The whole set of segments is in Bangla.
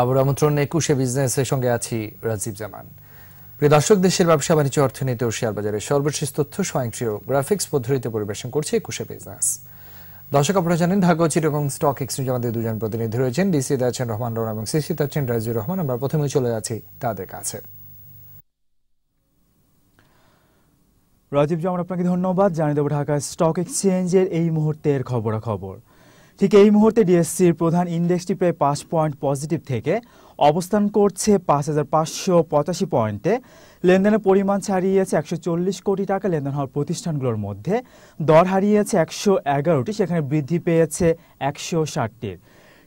আবার আমন্ত্রণ একুশে বিজনেসের সঙ্গে আছি রাজীব জামান প্রিয় দর্শক দেশের ব্যবসা বাণিজ্য অর্থনীতি ও শেয়ার বাজারে সর্বশেষ তথ্য স্বয়ংক্রিয় গ্রাফিক্স পদ্ধতিতে পরিবেশন করছে একুশে বিজনেস দর্শক আপনারা জানেন ঢাকা এবং স্টক এক্সচেঞ্জ আমাদের দুজন প্রতিনিধি রয়েছেন ডিসি আছেন রহমান রহমান এবং সিসি আছেন রাজিউর রহমান আমরা প্রথমে চলে যাচ্ছি তাদের কাছে রাজীব জামান আপনাকে ধন্যবাদ জানিয়ে দেবো ঢাকা স্টক এক্সচেঞ্জের এই মুহূর্তের খবরাখবর ঠিক এই মুহূর্তে ডিএসসির প্রধান ইন্ডেক্সটি প্রায় পাঁচ পয়েন্ট পজিটিভ থেকে অবস্থান করছে পাঁচ হাজার পাঁচশো পঁচাশি পয়েন্টে লেনদেনের পরিমাণ ছাড়িয়েছে একশো চল্লিশ কোটি টাকা লেনদেন হওয়ার প্রতিষ্ঠানগুলোর মধ্যে দর হারিয়েছে একশো এগারোটি সেখানে বৃদ্ধি পেয়েছে একশো ষাটটির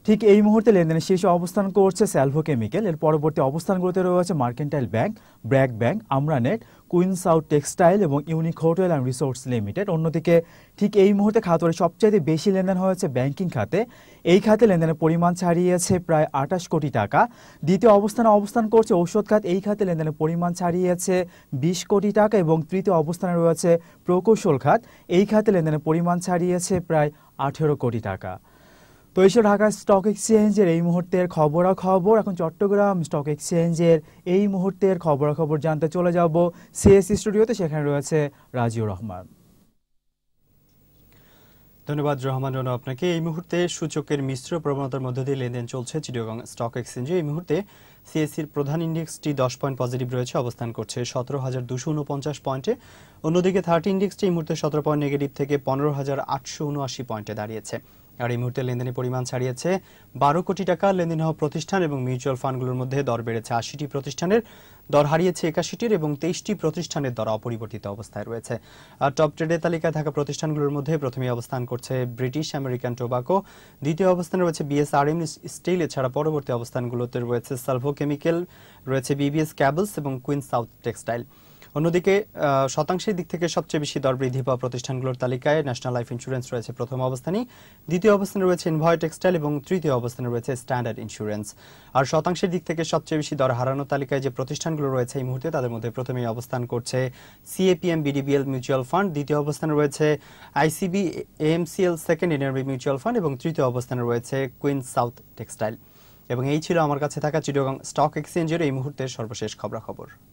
ঠিক এই মুহূর্তে লেনদেনের শীর্ষে অবস্থান করছে স্যালভো কেমিক্যাল এর পরবর্তী অবস্থানগুলোতে রয়েছে Mercantile Bank BRAC Bank Aamranet Queen South Textile এবং Unique Hotel and Resorts Limited অন্যদিকে ঠিক এই মুহূর্তে খাতরে সবচেয়ে বেশি লেনদেন হয়েছে ব্যাংকিং খাতে এই খাতে লেনদেনের পরিমাণ ছাড়িয়েছে প্রায় আটাশ কোটি টাকা দ্বিতীয় অবস্থানে অবস্থান করছে ঔষধ খাত এই খাতে লেনদেনের পরিমাণ ছাড়িয়েছে বিশ কোটি টাকা এবং তৃতীয় অবস্থানে রয়েছে প্রকৌশল খাত এই খাতে লেনদেনের পরিমাণ ছাড়িয়েছে প্রায় আঠেরো কোটি টাকা তো এসব ঢাকা স্টক এক্সচেঞ্জের এই মুহূর্তের খবরাখবর এখন চট্টগ্রাম স্টক এক্সচেঞ্জের এই মুহূর্তের খবরাখবর জানতে চলে যাব সিএসসি স্টুডিওতে সেখানে রয়েছে রাজিউর রহমান ধন্যবাদ রহমান রানা আপনাকে এই মুহূর্তে সূচকের মিশ্র প্রবণতার মধ্য দিয়ে লেনদেন চলছে চিটাগং স্টক এক্সচেঞ্জে এই মুহূর্তে সিএসসির প্রধান ইন্ডেক্সটি দশ পয়েন্ট পজিটিভ রয়েছে অবস্থান করছে সতেরো হাজার দুশো উনপঞ্চাশ পয়েন্টে অন্যদিকে থার্টি ইন্ডেক্সটি এই মুহূর্তে সতেরো পয়েন্ট নেগেটিভ থেকে পনেরো হাজার আটশো উনআশি পয়েন্টে দাঁড়িয়েছে আর এই মুহূর্তে লেনদেনের পরিমাণ ছাড়িয়েছে বারো কোটি টাকা লেনদেন হওয়া প্রতিষ্ঠান এবং মিউচুয়াল ফান্ডগুলোর মধ্যে দর বেড়েছে আশিটি প্রতিষ্ঠানের দর হারিয়েছে একাশিটির এবং তেইশটি প্রতিষ্ঠানের দর অপরিবর্তিত অবস্থায় রয়েছে আর টপ ট্রেডের তালিকায় থাকা প্রতিষ্ঠানগুলোর মধ্যে প্রথমে অবস্থান করছে ব্রিটিশ আমেরিকান টোবাকো দ্বিতীয় অবস্থানে রয়েছে বিএসআরএম স্টিল এছাড়া পরবর্তী অবস্থানগুলোতে রয়েছে সালভো কেমিক্যাল রয়েছে বিবিএস ক্যাবলস এবং কুইন সাউথ টেক্সটাইল অন্যদিকে শতাংশের দিক থেকে সবচেয়ে বেশি দর বৃদ্ধি পাওয়া প্রতিষ্ঠানগুলোর তালিকায় ন্যাশনাল লাইফ ইন্স্যুরেন্স রয়েছে প্রথম অবস্থানে দ্বিতীয় অবস্থানে রয়েছে ইনভয় টেক্সটাইল এবং তৃতীয় অবস্থানে রয়েছে স্ট্যান্ডার্ড ইন্স্যুরেন্স আর শতাংশের দিক থেকে সবচেয়ে বেশি দর হারানোর তালিকায় যে প্রতিষ্ঠানগুলো রয়েছে এই মুহূর্তে তাদের মধ্যে প্রথমেই অবস্থান করছে সিএপিএম বিডিবিএল মিউচুয়াল ফান্ড দ্বিতীয় অবস্থানে রয়েছে ICB MCL Second Energy Mutual Fund এবং তৃতীয় অবস্থানে রয়েছে কুইন সাউথ টেক্সটাইল এবং এই ছিল আমার কাছে থাকা চিটগাং স্টক এক্সচেঞ্জের এই মুহূর্তের সর্বশেষ খবরাখবর